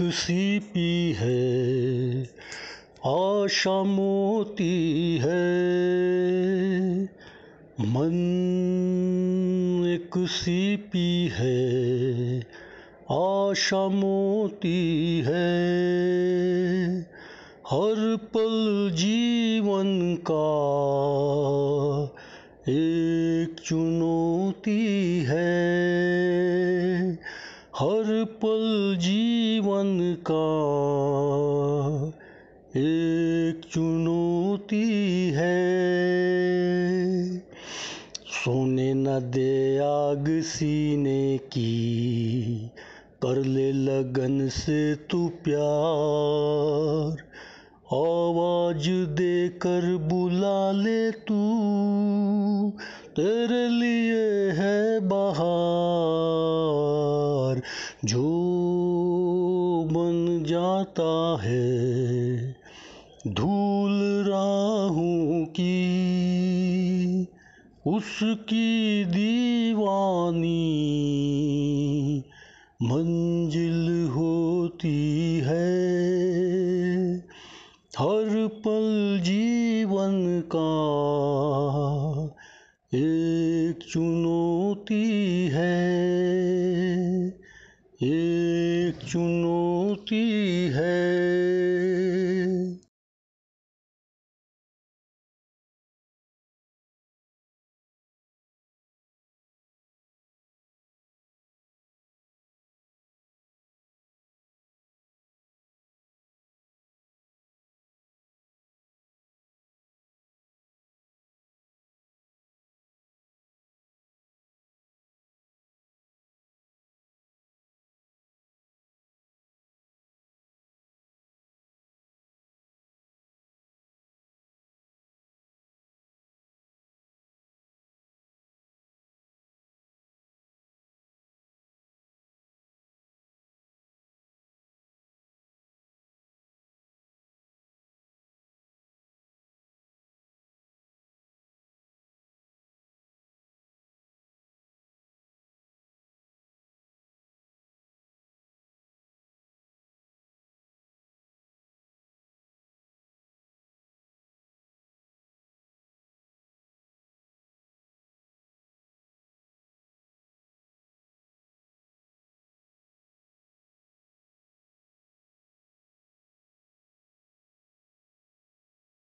एक सीपी है आशा मोती है मन एक सीपी है आशा मोती है हर पल जीवन का एक चुनौती है हर पल जी का एक चुनौती है सोने न दे आग सीने की कर ले लगन से तू प्यार आवाज देकर बुला ले तू तेरे लिए जाता है धूल राहों की उसकी दीवानी मंजिल होती है हर पल जीवन का एक चुनौती है एक चुनौती है